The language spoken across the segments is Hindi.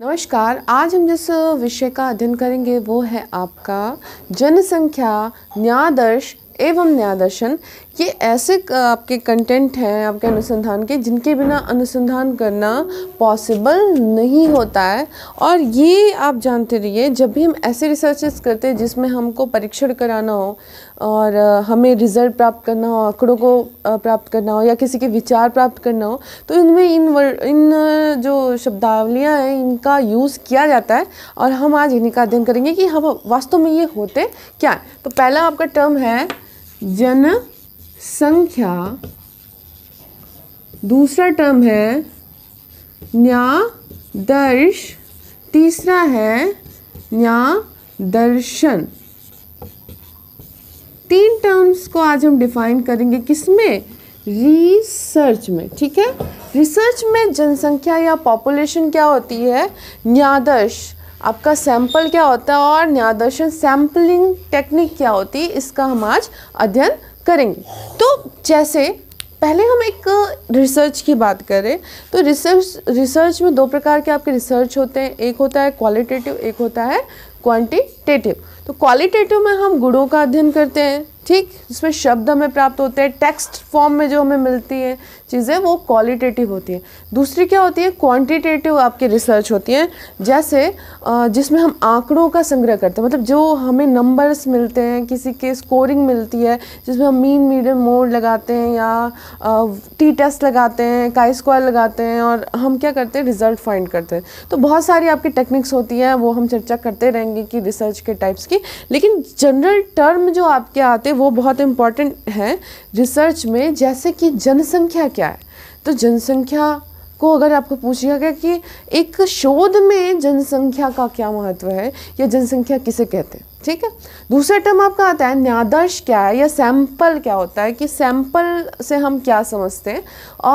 नमस्कार आज हम जिस विषय का अध्ययन करेंगे वो है आपका जनसंख्या न्यादर्श एवं न्यायदर्शन ये ऐसे आपके कंटेंट हैं आपके अनुसंधान के जिनके बिना अनुसंधान करना पॉसिबल नहीं होता है और ये आप जानते रहिए जब भी हम ऐसे रिसर्चेस करते हैं जिसमें हमको परीक्षण कराना हो और हमें रिजल्ट प्राप्त करना हो आंकड़ों को प्राप्त करना हो या किसी के विचार प्राप्त करना हो तो इनमें इन वर्ड इन जो शब्दावलियाँ हैं इनका यूज़ किया जाता है और हम आज इन्हीं का अध्ययन करेंगे कि हम वास्तव में ये होते क्या है तो पहला आपका टर्म है जनसंख्या संख्या दूसरा टर्म है न्यादर्श तीसरा है न्यादर्शन तीन टर्म्स को आज हम डिफाइन करेंगे किसमें रिसर्च में ठीक है रिसर्च में जनसंख्या या पॉपुलेशन क्या होती है न्यादर्श आपका सैंपल क्या होता है और न्यायदर्शन सैंपलिंग टेक्निक क्या होती है इसका हम आज अध्ययन करेंगे तो जैसे पहले हम एक रिसर्च की बात करें तो रिसर्च रिसर्च में दो प्रकार के आपके रिसर्च होते हैं एक होता है क्वालिटेटिव एक होता है क्वांटिटेटिव तो क्वालिटेटिव में हम गुणों का अध्ययन करते हैं ठीक जिसमें शब्द हमें प्राप्त होते हैं टेक्स्ट फॉर्म में जो हमें मिलती है चीज़ें वो क्वालिटेटिव होती हैं दूसरी क्या होती है क्वांटिटेटिव आपकी रिसर्च होती है जैसे जिसमें हम आंकड़ों का संग्रह करते हैं मतलब जो हमें नंबर्स मिलते हैं किसी के स्कोरिंग मिलती है जिसमें हम मीन मीडियम मोड लगाते हैं या टी टेस्ट लगाते हैं काई स्क्वायर लगाते हैं और हम क्या करते हैं रिजल्ट फाइंड करते हैं तो बहुत सारी आपकी टेक्निक्स होती हैं वो हम चर्चा करते रहेंगे कि रिसर्च के टाइप्स की ओके लेकिन जनरल टर्म जो आपके आते हैं वो बहुत इम्पॉर्टेंट हैं रिसर्च में जैसे कि जनसंख्या क्या है तो जनसंख्या को अगर आपको पूछा गया कि एक शोध में जनसंख्या का क्या महत्व है या जनसंख्या किसे कहते हैं ठीक है दूसरा टर्म आपका आता है न्यादर्श क्या है या सैंपल क्या होता है कि सैंपल से हम क्या समझते हैं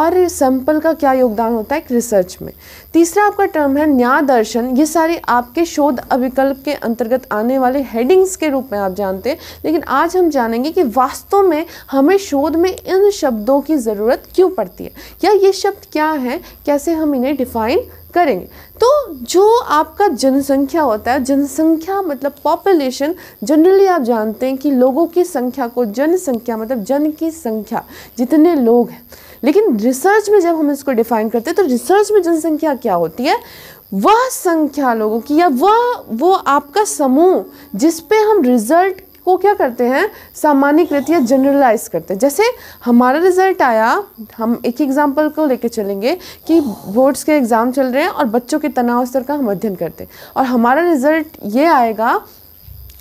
और सैंपल का क्या योगदान होता है रिसर्च में तीसरा आपका टर्म है न्यादर्शन ये सारे आपके शोध अभिकल्प के अंतर्गत आने वाले हेडिंग्स के रूप में आप जानते हैं लेकिन आज हम जानेंगे कि वास्तव में हमें शोध में इन शब्दों की ज़रूरत क्यों पड़ती है या ये शब्द क्या है कैसे हम इन्हें डिफाइन करेंगे तो जो आपका जनसंख्या होता है जनसंख्या मतलब पॉपुलेशन जनरली आप जानते हैं कि लोगों की संख्या को जनसंख्या मतलब जन की संख्या जितने लोग हैं लेकिन रिसर्च में जब हम इसको डिफाइन करते हैं तो रिसर्च में जनसंख्या क्या होती है वह संख्या लोगों की या वह वो आपका समूह जिस पे हम रिजल्ट को क्या करते हैं सामान्यकृत या जनरलाइज करते हैं जैसे हमारा रिजल्ट आया हम एक एग्जाम्पल को लेके चलेंगे कि बोर्ड्स के एग्ज़ाम चल रहे हैं और बच्चों के तनाव स्तर का हम अध्ययन करते हैं और हमारा रिजल्ट ये आएगा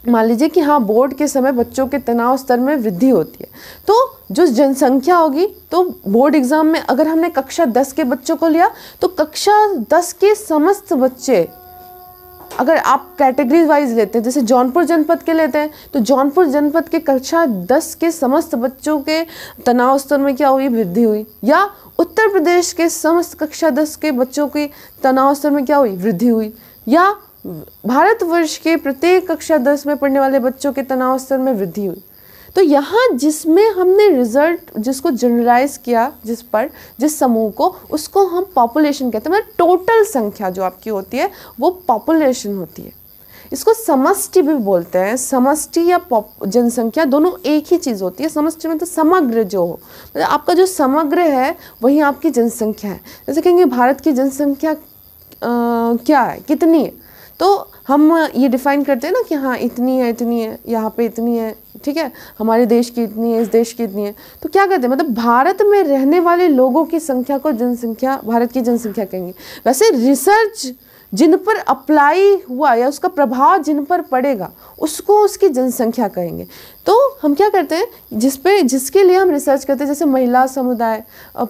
मान लीजिए कि हाँ बोर्ड के समय बच्चों के तनाव स्तर में वृद्धि होती है तो जो जनसंख्या होगी तो बोर्ड एग्ज़ाम में अगर हमने कक्षा दस के बच्चों को लिया तो कक्षा दस के समस्त बच्चे अगर आप कैटेगरी वाइज लेते हैं जैसे जौनपुर जनपद के लेते हैं तो जौनपुर जनपद के कक्षा दस के समस्त बच्चों के तनाव स्तर में क्या हुई वृद्धि हुई या उत्तर प्रदेश के समस्त कक्षा दस के बच्चों की तनाव स्तर में क्या हुई वृद्धि हुई या भारतवर्ष के प्रत्येक कक्षा दस में पढ़ने वाले बच्चों के तनाव स्तर में वृद्धि हुई तो यहाँ जिसमें हमने रिजल्ट जिसको जनरलाइज किया जिस पर जिस समूह को उसको हम पॉपुलेशन कहते हैं मतलब टोटल संख्या जो आपकी होती है वो पॉपुलेशन होती है इसको समष्टि भी बोलते हैं समष्टि या जनसंख्या दोनों एक ही चीज़ होती है समष्टि मतलब समग्र जो हो मतलब आपका जो समग्र है वही आपकी जनसंख्या है जैसे कहेंगे भारत की जनसंख्या क्या है कितनी है तो हम ये डिफ़ाइन करते हैं ना कि हाँ इतनी है इतनी है यहाँ पे इतनी है ठीक है हमारे देश की इतनी है इस देश की इतनी है तो क्या कहते हैं मतलब भारत में रहने वाले लोगों की संख्या को जनसंख्या भारत की जनसंख्या कहेंगे वैसे रिसर्च जिन पर अप्लाई हुआ या उसका प्रभाव जिन पर पड़ेगा उसको उसकी जनसंख्या कहेंगे तो हम क्या करते हैं जिस पे जिसके लिए हम रिसर्च करते हैं जैसे महिला समुदाय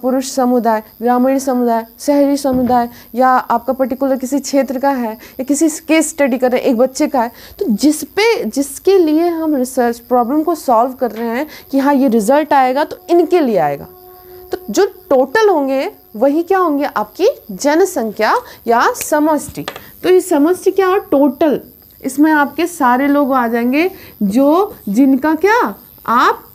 पुरुष समुदाय ग्रामीण समुदाय शहरी समुदाय या आपका पर्टिकुलर किसी क्षेत्र का है या किसी केस स्टडी कर रहे हैं एक बच्चे का है तो जिस पे जिसके लिए हम रिसर्च प्रॉब्लम को सॉल्व कर रहे हैं कि हाँ ये रिज़ल्ट आएगा तो इनके लिए आएगा तो जो टोटल होंगे वही क्या होंगे आपकी जनसंख्या या समष्टि तो ये समष्टि क्या और टोटल इसमें आपके सारे लोग आ जाएंगे जो जिनका क्या आप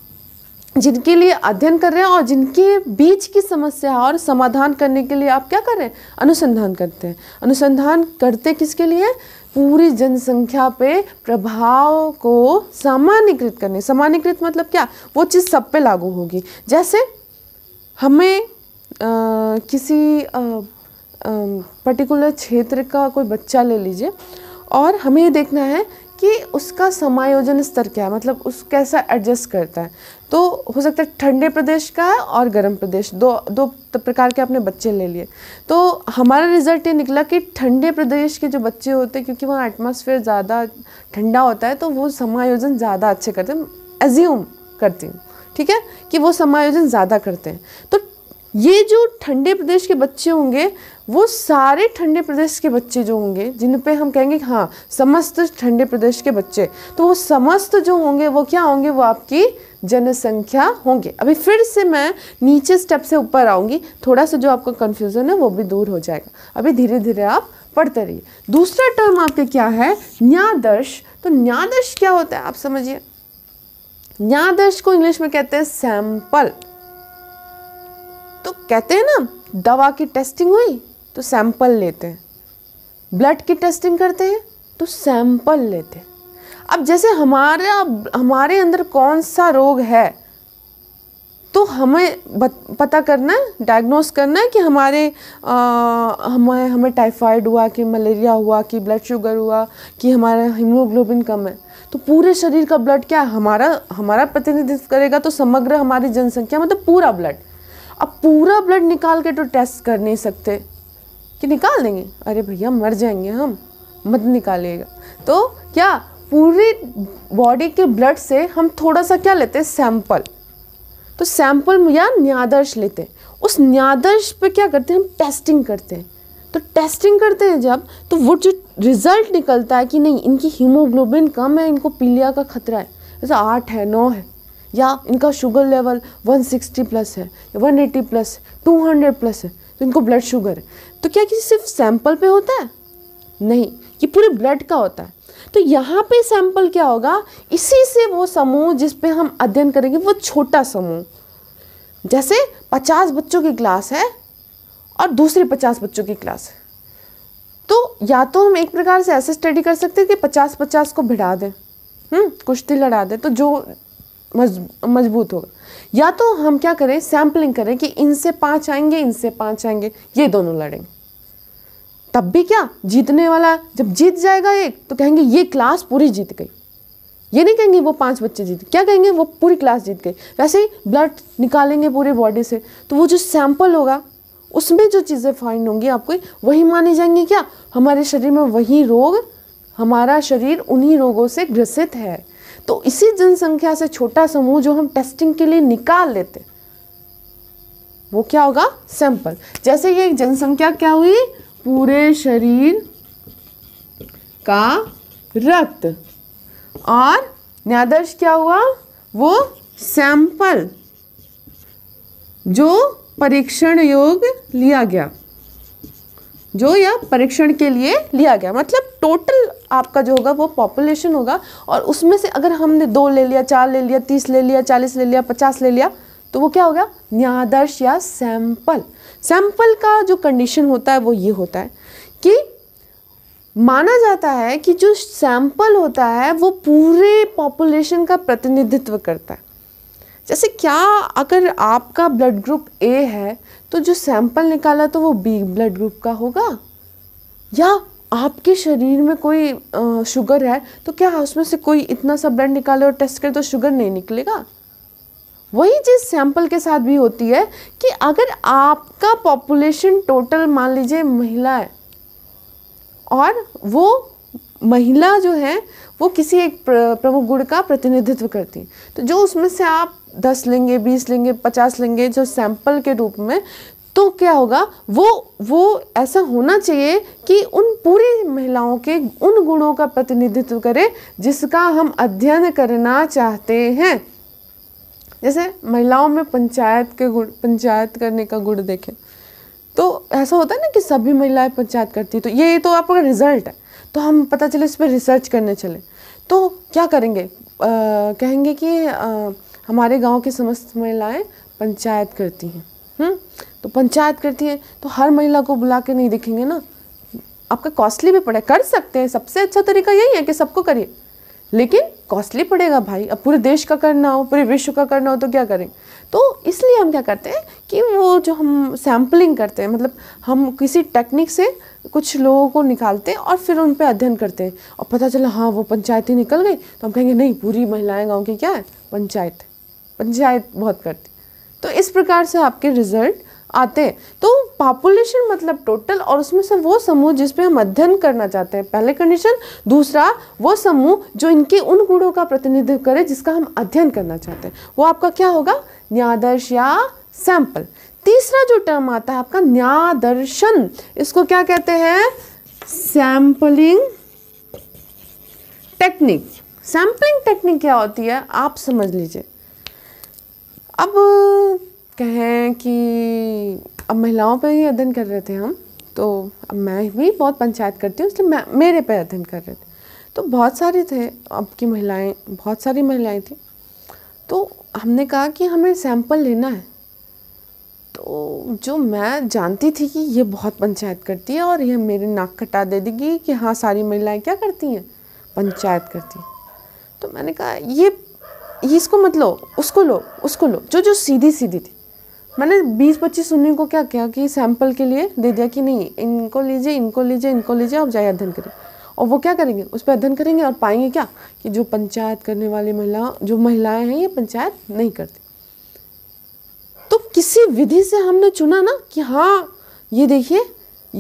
जिनके लिए अध्ययन कर रहे हैं और जिनके बीच की समस्या और समाधान करने के लिए आप क्या कर रहे हैं अनुसंधान करते हैं अनुसंधान करते किसके लिए पूरी जनसंख्या पे प्रभाव को सामान्यकृत करने सामान्यकृत मतलब क्या वो चीज़ सब पे लागू होगी जैसे हमें आ, किसी पर्टिकुलर क्षेत्र का कोई बच्चा ले लीजिए और हमें ये देखना है कि उसका समायोजन स्तर क्या है मतलब उस कैसा एडजस्ट करता है तो हो सकता है ठंडे प्रदेश का है और गर्म प्रदेश दो दो प्रकार के आपने बच्चे ले लिए तो हमारा रिजल्ट ये निकला कि ठंडे प्रदेश के जो बच्चे होते हैं क्योंकि वहाँ एटमॉस्फेयर ज़्यादा ठंडा होता है तो वो समायोजन ज़्यादा अच्छे करते हैं एज्यूम करती हूँ ठीक है कि वो समायोजन ज़्यादा करते हैं तो ये जो ठंडे प्रदेश के बच्चे होंगे वो सारे ठंडे प्रदेश के बच्चे जो होंगे जिन पे हम कहेंगे हाँ समस्त ठंडे प्रदेश के बच्चे तो वो समस्त जो होंगे वो क्या होंगे वो आपकी जनसंख्या होंगे अभी फिर से मैं नीचे स्टेप से ऊपर आऊँगी थोड़ा सा जो आपका कन्फ्यूज़न है वो भी दूर हो जाएगा अभी धीरे धीरे आप पढ़ते रहिए दूसरा टर्म आपके क्या है न्यादर्श तो न्यादर्श क्या होता है आप समझिए न्यायाधीश को इंग्लिश में कहते हैं सैंपल तो कहते हैं ना दवा की टेस्टिंग हुई तो सैंपल लेते हैं ब्लड की टेस्टिंग करते हैं तो सैंपल लेते हैं अब जैसे हमारे हमारे अंदर कौन सा रोग है तो हमें पता करना है डायग्नोस करना है कि हमारे आ, हमें हमें टाइफाइड हुआ कि मलेरिया हुआ कि ब्लड शुगर हुआ कि हमारा हीमोग्लोबिन कम है तो पूरे शरीर का ब्लड क्या हमारा हमारा प्रतिनिधित्व करेगा तो समग्र हमारी जनसंख्या मतलब पूरा ब्लड अब पूरा ब्लड निकाल के तो टेस्ट कर नहीं सकते कि निकाल देंगे अरे भैया मर जाएंगे हम मत निकालिएगा तो क्या पूरी बॉडी के ब्लड से हम थोड़ा सा क्या लेते हैं सैंपल तो सैंपल या न्यादर्श लेते हैं उस न्यादर्श पे क्या करते हैं हम टेस्टिंग करते हैं तो टेस्टिंग करते हैं जब तो वो जो रिज़ल्ट निकलता है कि नहीं इनकी हीमोग्लोबिन कम है इनको पीलिया का खतरा है जैसे आठ है नौ है या इनका शुगर लेवल 160 प्लस है या 180 प्लस 200 प्लस है तो इनको ब्लड शुगर है तो क्या किसी सिर्फ सैंपल पे होता है नहीं ये पूरे ब्लड का होता है तो यहाँ पे सैंपल क्या होगा इसी से वो समूह जिस पे हम अध्ययन करेंगे वो छोटा समूह जैसे 50 बच्चों की क्लास है और दूसरे पचास बच्चों की क्लास है तो या तो हम एक प्रकार से ऐसे स्टडी कर सकते हैं कि पचास पचास को भिड़ा दें हम्म, कुश्ती लड़ा दें तो जो मजबूत होगा या तो हम क्या करें सैम्पलिंग करें कि इनसे पाँच आएंगे इनसे पाँच आएंगे ये दोनों लड़ेंगे तब भी क्या जीतने वाला जब जीत जाएगा एक तो कहेंगे ये क्लास पूरी जीत गई ये नहीं कहेंगे वो पांच बच्चे जीत क्या कहेंगे वो पूरी क्लास जीत गई वैसे ही ब्लड निकालेंगे पूरे बॉडी से तो वो जो सैंपल होगा उसमें जो चीज़ें फाइंड होंगी आपको वही मानी जाएंगी क्या हमारे शरीर में वही रोग हमारा शरीर उन्हीं रोगों से ग्रसित है तो इसी जनसंख्या से छोटा समूह जो हम टेस्टिंग के लिए निकाल लेते वो क्या होगा सैंपल जैसे ये जनसंख्या क्या हुई पूरे शरीर का रक्त और न्यादर्श क्या हुआ वो सैंपल जो परीक्षण योग लिया गया जो यह परीक्षण के लिए लिया गया मतलब टोटल आपका जो होगा वो पॉपुलेशन होगा और उसमें से अगर हमने दो ले लिया चार ले लिया तीस ले लिया चालीस ले लिया पचास ले लिया तो वो क्या हो गया न्यायादर्श या सैंपल सैंपल का जो कंडीशन होता है वो ये होता है कि माना जाता है कि जो सैंपल होता है वो पूरे पॉपुलेशन का प्रतिनिधित्व करता है जैसे क्या अगर आपका ब्लड ग्रुप ए है तो जो सैंपल निकाला तो वो बी ब्लड ग्रुप का होगा या आपके शरीर में कोई शुगर है तो क्या उसमें से कोई इतना सा ब्लड निकाले और टेस्ट करे तो शुगर नहीं निकलेगा वही चीज़ सैंपल के साथ भी होती है कि अगर आपका पॉपुलेशन टोटल मान लीजिए महिला है और वो महिला जो है वो किसी एक प्रमुख गुण का प्रतिनिधित्व करती है तो जो उसमें से आप दस लेंगे बीस लेंगे पचास लेंगे जो सैंपल के रूप में तो क्या होगा वो वो ऐसा होना चाहिए कि उन पूरी महिलाओं के उन गुणों का प्रतिनिधित्व करे जिसका हम अध्ययन करना चाहते हैं जैसे महिलाओं में पंचायत के गुण पंचायत करने का गुण देखें तो ऐसा होता है ना कि सभी महिलाएं पंचायत करती तो ये तो आपका रिजल्ट है तो हम पता चले इस पर रिसर्च करने चले तो क्या करेंगे आ, कहेंगे कि आ, हमारे गांव की समस्त महिलाएं पंचायत करती हैं हम्म? तो पंचायत करती हैं तो हर महिला को बुला के नहीं देखेंगे ना आपका कॉस्टली भी पड़े कर सकते हैं सबसे अच्छा तरीका यही है कि सबको करिए लेकिन कॉस्टली पड़ेगा भाई अब पूरे देश का करना हो पूरे विश्व का करना हो तो क्या करें तो इसलिए हम क्या करते हैं कि वो जो हम सैम्पलिंग करते हैं मतलब हम किसी टेक्निक से कुछ लोगों को निकालते हैं और फिर उन पर अध्ययन करते हैं और पता चला हाँ वो पंचायत ही निकल गई तो हम कहेंगे नहीं पूरी महिलाएं गाँव की क्या है पंचायत पंचायत बहुत करती तो इस प्रकार से आपके रिजल्ट आते हैं तो पॉपुलेशन मतलब टोटल और उसमें से वो समूह जिस पे हम अध्ययन करना चाहते हैं पहले कंडीशन दूसरा वो समूह जो इनके उन गुणों का प्रतिनिधित्व करे जिसका हम अध्ययन करना चाहते हैं वो आपका क्या होगा न्यादर्श या सैंपल तीसरा जो टर्म आता है आपका न्यादर्शन इसको क्या कहते हैं सैंपलिंग टेक्निक सैंपलिंग टेक्निक क्या होती है आप समझ लीजिए अब कहें कि अब महिलाओं पर ही अध्ययन कर रहे थे हम तो अब मैं भी बहुत पंचायत करती हूँ इसलिए मैं मेरे पे अध्ययन कर रहे थे तो बहुत सारे थे अब की महिलाएं बहुत सारी महिलाएं थी तो हमने कहा कि हमें सैंपल लेना है तो जो मैं जानती थी कि ये बहुत पंचायत करती है और ये मेरे नाक कटा दे देगी कि हाँ सारी महिलाएं क्या करती हैं पंचायत करती हैं तो मैंने कहा ये, ये इसको मत लो उसको लो उसको लो जो जो सीधी सीधी थी मैंने बीस पच्चीस सुनने को क्या किया कि सैंपल के लिए दे दिया कि नहीं इनको लीजिए इनको लीजिए इनको लीजिए आप जाए अध्ययन करें और वो क्या करेंगे उस पर अध्ययन करेंगे और पाएंगे क्या कि जो पंचायत करने वाली महिला जो महिलाएं हैं ये पंचायत नहीं करती तो किसी विधि से हमने चुना ना कि हाँ ये देखिए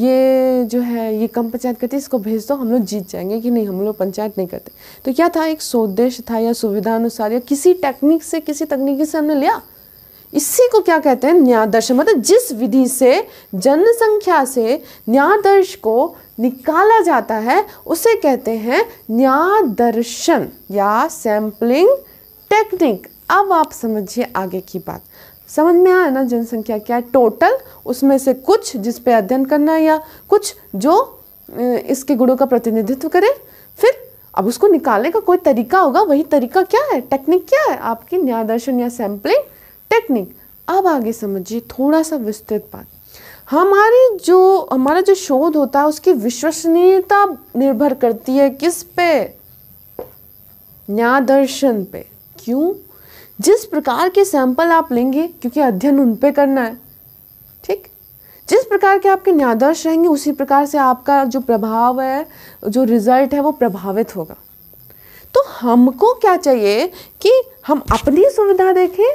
ये जो है ये कम पंचायत करती इसको भेज दो हम लोग जीत जाएंगे कि नहीं हम लोग पंचायत नहीं करते तो क्या था एक सोदेश था या सुविधा अनुसार या किसी टेक्निक से किसी तकनीकी से हमने लिया इसी को क्या कहते हैं न्यायदर्श मतलब जिस विधि से जनसंख्या से न्यायदर्श को निकाला जाता है उसे कहते हैं न्यायदर्शन या सैम्पलिंग टेक्निक अब आप समझिए आगे की बात समझ में आया ना जनसंख्या क्या है टोटल उसमें से कुछ जिस पे अध्ययन करना है या कुछ जो इसके गुणों का प्रतिनिधित्व करे फिर अब उसको निकालने का कोई तरीका होगा वही तरीका क्या है टेक्निक क्या है आपकी न्यायदर्शन या सैम्पलिंग टेक्निक अब आगे समझिए थोड़ा सा विस्तृत बात हमारी जो हमारा जो शोध होता है उसकी विश्वसनीयता निर्भर करती है किस पे न्याय दर्शन पे क्यों जिस प्रकार के सैंपल आप लेंगे क्योंकि अध्ययन उन पे करना है ठीक जिस प्रकार के आपके न्यादर्श रहेंगे उसी प्रकार से आपका जो प्रभाव है जो रिजल्ट है वो प्रभावित होगा तो हमको क्या चाहिए कि हम अपनी सुविधा देखें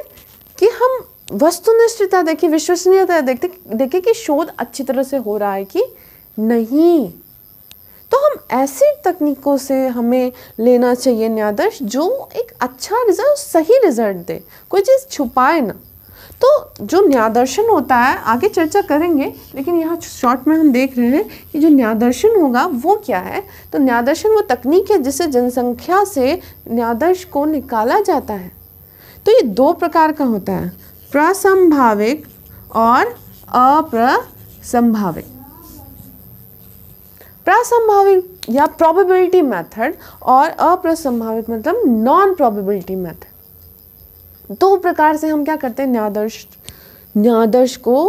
कि हम वस्तुनिष्ठता देखें विश्वसनीयता देखते देखें कि शोध अच्छी तरह से हो रहा है कि नहीं तो हम ऐसी तकनीकों से हमें लेना चाहिए न्यायादर्श जो एक अच्छा रिजल्ट सही रिजल्ट दे कोई चीज़ छुपाए ना तो जो न्यायदर्शन होता है आगे चर्चा करेंगे लेकिन यहाँ शॉर्ट में हम देख रहे हैं कि जो न्यायदर्शन होगा वो क्या है तो न्यायदर्शन वो तकनीक है जिससे जनसंख्या से न्यायादर्श को निकाला जाता है तो ये दो प्रकार का होता है प्रसंभाविक और अप्रसंभाविक प्रासंभाविक या प्रोबेबिलिटी मेथड और अप्रसंभाविक मतलब नॉन प्रोबेबिलिटी मेथड दो प्रकार से हम क्या करते हैं न्यादर्श न्यादर्श को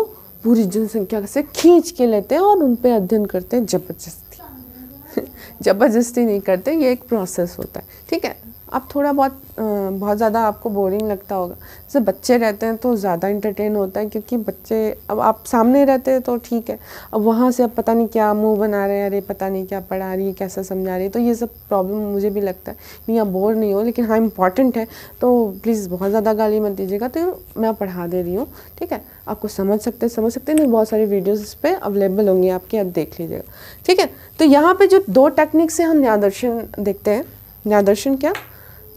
पूरी जनसंख्या से खींच के लेते हैं और उन पर अध्ययन करते हैं जबरदस्ती जबरदस्ती नहीं करते ये एक प्रोसेस होता है ठीक है अब थोड़ा बहुत बहुत ज़्यादा आपको बोरिंग लगता होगा जैसे बच्चे रहते हैं तो ज़्यादा इंटरटेन होता है क्योंकि बच्चे अब आप सामने रहते हैं तो ठीक है अब वहाँ से अब पता नहीं क्या मुंह बना रहे हैं अरे पता नहीं क्या पढ़ा रही है कैसा समझा रही है तो ये सब प्रॉब्लम मुझे भी लगता है नहीं आप बोर नहीं हो लेकिन हाँ इंपॉर्टेंट है तो प्लीज़ बहुत ज़्यादा गाली मत दीजिएगा तो मैं पढ़ा दे रही हूँ ठीक है आपको समझ सकते समझ सकते हैं बहुत सारी वीडियोज़ इस पर अवेलेबल होंगी आपकी आप देख लीजिएगा ठीक है तो यहाँ पर जो दो टेक्निक से हम न्यादर्शन दर्शन देखते हैं न्याय दर्शन क्या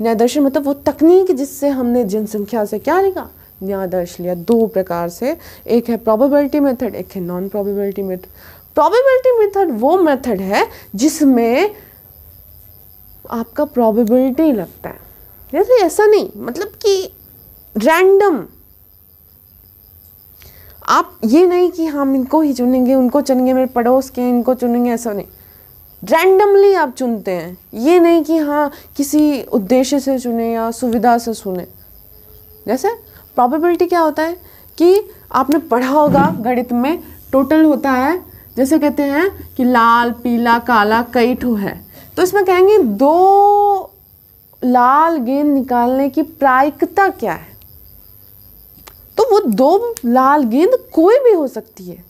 न्यायदर्शन मतलब वो तकनीक जिससे हमने जनसंख्या से क्या लिखा न्यायदर्श लिया दो प्रकार से एक है प्रोबेबिलिटी मेथड एक है non probability method probability method वो मेथड है जिसमें आपका प्रोबेबिलिटी लगता है जैसे ऐसा नहीं मतलब कि रैंडम आप ये नहीं कि हम इनको ही चुनेंगे उनको चुनेंगे मेरे पड़ोस के इनको चुनेंगे ऐसा नहीं रैंडमली आप चुनते हैं ये नहीं कि हाँ किसी उद्देश्य से चुने या सुविधा से सुने जैसे प्रॉबेबिलिटी क्या होता है कि आपने पढ़ा होगा गणित में टोटल होता है जैसे कहते हैं कि लाल पीला काला कई ठो है तो इसमें कहेंगे दो लाल गेंद निकालने की प्रायिकता क्या है तो वो दो लाल गेंद कोई भी हो सकती है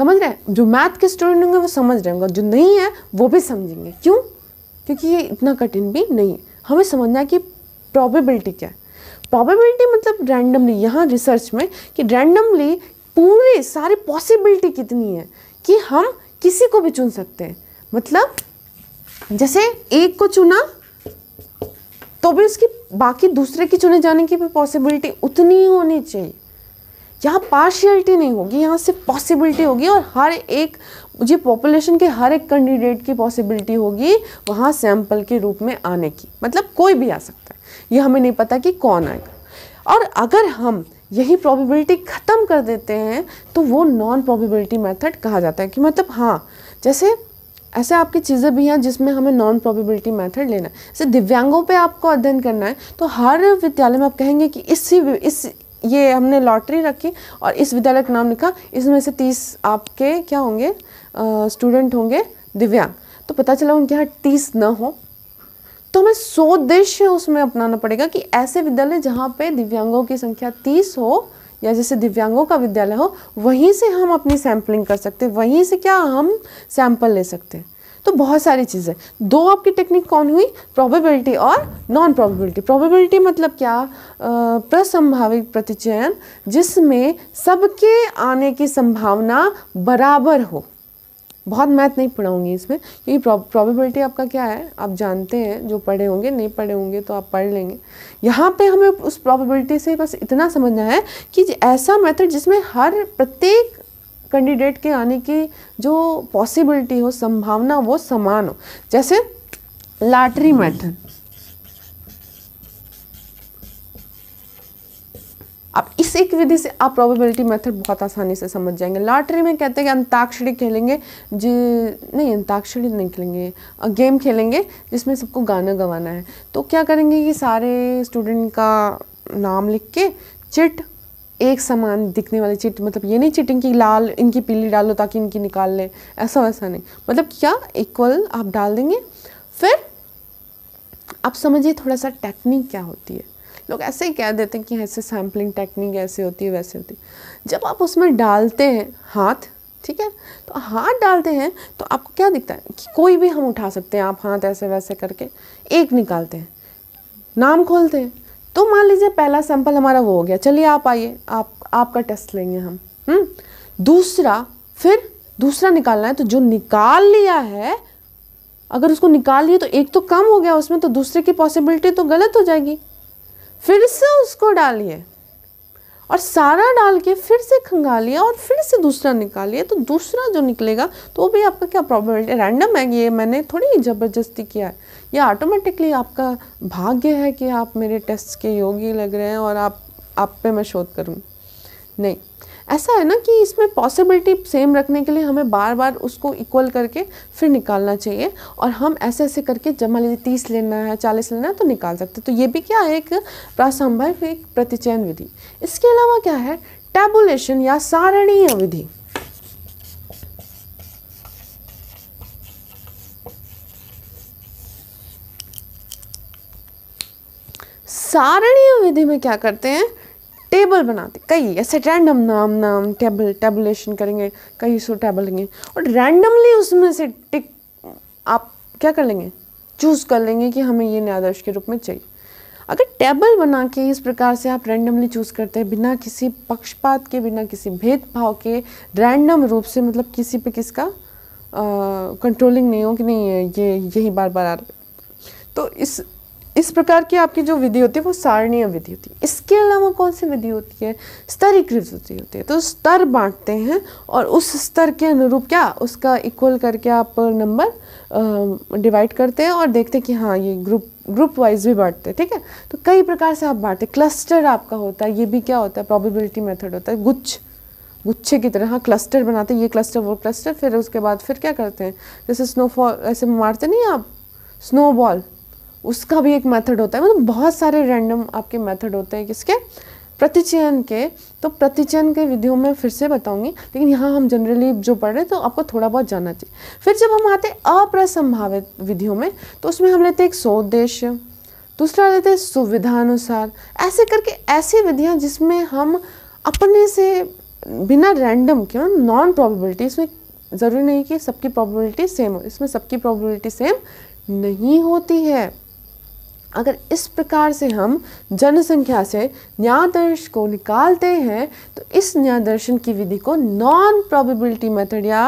समझ रहे हैं जो मैथ के स्टूडेंट होंगे वो समझ रहे होंगे जो नहीं है वो भी समझेंगे क्यों क्योंकि ये इतना कठिन भी नहीं है हमें समझना है कि प्रॉबेबिलिटी क्या है प्रॉबेबिलिटी मतलब रैंडमली यहाँ रिसर्च में कि रैंडमली पूरे सारे पॉसिबिलिटी कितनी है कि हम किसी को भी चुन सकते हैं मतलब जैसे एक को चुना तो भी उसकी बाकी दूसरे की चुने जाने की भी पॉसिबिलिटी उतनी ही होनी चाहिए यहाँ पार्शियलिटी नहीं होगी यहाँ सिर्फ पॉसिबिलिटी होगी और हर एक मुझे पॉपुलेशन के हर एक कैंडिडेट की पॉसिबिलिटी होगी वहाँ सैंपल के रूप में आने की मतलब कोई भी आ सकता है ये हमें नहीं पता कि कौन आएगा और अगर हम यही प्रोबेबिलिटी ख़त्म कर देते हैं तो वो नॉन प्रोबेबिलिटी मेथड कहा जाता है कि मतलब हाँ जैसे ऐसे आपकी चीज़ें भी हैं जिसमें हमें नॉन प्रोबेबिलिटी मेथड लेना है जैसे दिव्यांगों पे आपको अध्ययन करना है तो हर विद्यालय में आप कहेंगे कि इसी इस ये हमने लॉटरी रखी और इस विद्यालय का नाम लिखा इसमें से तीस आपके क्या होंगे स्टूडेंट होंगे दिव्यांग तो पता चला उनके यहाँ तीस न हो तो हमें सौ दृश्य उसमें अपनाना पड़ेगा कि ऐसे विद्यालय जहाँ पे दिव्यांगों की संख्या तीस हो या जैसे दिव्यांगों का विद्यालय हो वहीं से हम अपनी सैम्पलिंग कर सकते वहीं से क्या हम सैंपल ले सकते हैं तो बहुत सारी चीज़ें दो आपकी टेक्निक कौन हुई प्रोबेबिलिटी और नॉन प्रोबेबिलिटी प्रोबेबिलिटी मतलब क्या प्रसंभाविक प्रतिचयन जिसमें सबके आने की संभावना बराबर हो बहुत मैथ नहीं पढ़ाऊंगी इसमें क्योंकि प्रोबेबिलिटी आपका क्या है आप जानते हैं जो पढ़े होंगे नहीं पढ़े होंगे तो आप पढ़ लेंगे यहाँ पे हमें उस प्रोबेबिलिटी से बस इतना समझना है कि ऐसा मेथड जिसमें हर प्रत्येक कैंडिडेट के आने की जो पॉसिबिलिटी हो संभावना वो समान हो जैसे लॉटरी मेथड अब इस एक विधि से आप प्रोबेबिलिटी मेथड बहुत आसानी से समझ जाएंगे लॉटरी में कहते हैं कि अंताक्षरी खेलेंगे जी नहीं अंताक्षरी नहीं खेलेंगे गेम खेलेंगे जिसमें सबको गाना गवाना है तो क्या करेंगे कि सारे स्टूडेंट का नाम लिख के चिट एक समान दिखने वाले चिट मतलब ये नहीं चिटिंग की लाल इनकी पीली डालो ताकि इनकी निकाल लें ऐसा वैसा नहीं मतलब क्या इक्वल आप डाल देंगे फिर आप समझिए थोड़ा सा टेक्निक क्या होती है लोग ऐसे ही कह देते हैं कि ऐसे सैम्पलिंग टेक्निक ऐसे होती है वैसे होती है जब आप उसमें डालते हैं हाथ ठीक है तो हाथ डालते हैं तो आपको क्या दिखता है कि कोई भी हम उठा सकते हैं आप हाथ ऐसे वैसे करके एक निकालते हैं नाम खोलते हैं तो मान लीजिए पहला सैंपल हमारा वो हो गया चलिए आप आइए आप आपका टेस्ट लेंगे हम हम्म दूसरा फिर दूसरा निकालना है तो जो निकाल लिया है अगर उसको निकाल लिए तो एक तो कम हो गया उसमें तो दूसरे की पॉसिबिलिटी तो गलत हो जाएगी फिर से उसको डालिए और सारा डाल के फिर से खंगालिए और फिर से दूसरा निकालिए तो दूसरा जो निकलेगा तो भी आपका क्या प्रॉब्लम रैंडम है ये मैंने थोड़ी ज़बरदस्ती किया है या ऑटोमेटिकली आपका भाग्य है कि आप मेरे टेस्ट के योगी लग रहे हैं और आप आप पे मैं शोध करूँ नहीं ऐसा है ना कि इसमें पॉसिबिलिटी सेम रखने के लिए हमें बार बार उसको इक्वल करके फिर निकालना चाहिए और हम ऐसे ऐसे करके जब मान लीजिए तीस लेना है चालीस लेना है तो निकाल सकते तो ये भी क्या है एक प्रासंभव एक प्रतिचयन विधि इसके अलावा क्या है टेबुलेशन या सारणीय विधि सारणीय विधि में क्या करते हैं टेबल बनाते कई ऐसे रैंडम नाम नाम टेबल टेबलेशन करेंगे कई सो टेबल लेंगे और रैंडमली उसमें से टिक आप क्या कर लेंगे चूज़ कर लेंगे कि हमें ये न्यायाधीश के रूप में चाहिए अगर टेबल बना के इस प्रकार से आप रैंडमली चूज़ करते हैं बिना किसी पक्षपात के बिना किसी भेदभाव के रैंडम रूप से मतलब किसी पे किसका कंट्रोलिंग नहीं हो कि नहीं ये यही बार बार आ रहा है तो इस इस प्रकार की आपकी जो विधि होती है वो सारणीय विधि होती है इसके अलावा कौन सी विधि होती है स्तरीकृत विधि होती है तो स्तर बांटते हैं और उस स्तर के अनुरूप क्या उसका इक्वल करके आप नंबर डिवाइड करते हैं और देखते हैं कि हाँ ये ग्रुप ग्रुप वाइज भी बांटते हैं ठीक है तो कई प्रकार से आप बांटते क्लस्टर आपका होता है ये भी क्या होता है प्रॉबिबिलिटी मेथड होता है गुच्छ गुच्छे की तरह हाँ क्लस्टर बनाते हैं ये क्लस्टर वो क्लस्टर फिर उसके बाद फिर क्या करते हैं जैसे स्नोफॉल ऐसे मारते नहीं आप स्नोबॉल उसका भी एक मेथड होता है मतलब बहुत सारे रैंडम आपके मेथड होते हैं किसके प्रतिचयन के तो प्रतिचयन के विधियों में फिर से बताऊंगी लेकिन यहाँ हम जनरली जो पढ़ रहे हैं तो आपको थोड़ा बहुत जानना चाहिए फिर जब हम आते हैं अप्रसंभावित विधियों में तो उसमें हम लेते हैं एक उद्देश्य दूसरा लेते हैं सुविधानुसार ऐसे करके ऐसी विधियाँ जिसमें हम अपने से बिना रैंडम के नॉन प्रॉबिलिटी इसमें ज़रूरी नहीं कि सबकी प्रॉबिलिटी सेम हो इसमें सबकी प्रॉबिलिटी सेम नहीं होती है अगर इस प्रकार से हम जनसंख्या से न्यायदर्श को निकालते हैं तो इस न्यायदर्शन की विधि को नॉन प्रोबेबिलिटी मेथड या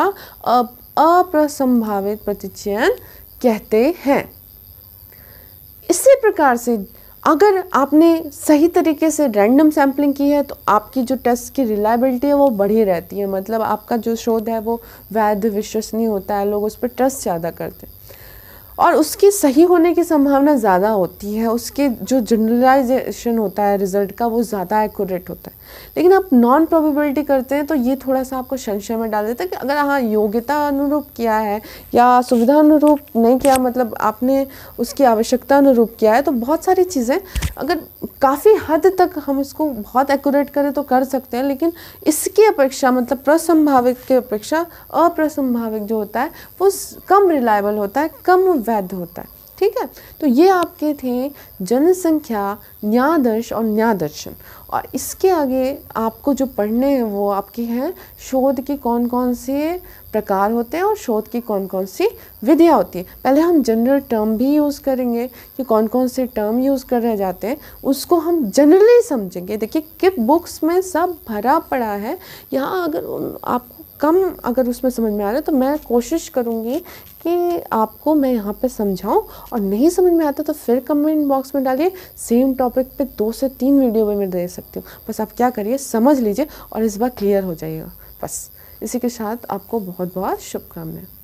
अप्रसंभावित प्रतिचयन कहते हैं इसी प्रकार से अगर आपने सही तरीके से रैंडम सैम्पलिंग की है तो आपकी जो टेस्ट की रिलायबिलिटी है वो बढ़ी रहती है मतलब आपका जो शोध है वो वैध विश्वसनीय होता है लोग उस पर ट्रस्ट ज़्यादा करते हैं और उसके सही होने की संभावना ज़्यादा होती है उसके जो जनरलाइजेशन होता है रिजल्ट का वो ज़्यादा एक्यूरेट होता है लेकिन आप नॉन प्रोबेबिलिटी करते हैं तो ये थोड़ा सा आपको संशय में डाल देता है कि अगर हाँ योग्यता अनुरूप किया है या सुविधा अनुरूप नहीं किया मतलब आपने उसकी आवश्यकता अनुरूप किया है तो बहुत सारी चीज़ें अगर काफ़ी हद तक हम इसको बहुत एक्यूरेट करें तो कर सकते हैं लेकिन इसकी अपेक्षा मतलब प्रसंभाविक की अपेक्षा अप्रसंभाविक जो होता है वो कम रिलायबल होता है कम वैध होता है ठीक है तो ये आपके थे जनसंख्या न्यादर्श और न्यादर्शन और इसके आगे आपको जो पढ़ने हैं वो आपके हैं शोध के कौन कौन से प्रकार होते हैं और शोध की कौन कौन सी विधियाँ होती है पहले हम जनरल टर्म भी यूज़ करेंगे कि कौन कौन से टर्म यूज़ रहे जाते हैं उसको हम जनरली समझेंगे देखिए कि बुक्स में सब भरा पड़ा है यहाँ अगर आपको कम अगर उसमें समझ में आ रहा है तो मैं कोशिश करूँगी कि आपको मैं यहाँ पे समझाऊँ और नहीं समझ में आता तो फिर कमेंट बॉक्स में डालिए सेम टॉपिक पे दो से तीन वीडियो में मैं दे सकती हूँ बस आप क्या करिए समझ लीजिए और इस बार क्लियर हो जाइएगा बस इसी के साथ आपको बहुत बहुत शुभकामनाएं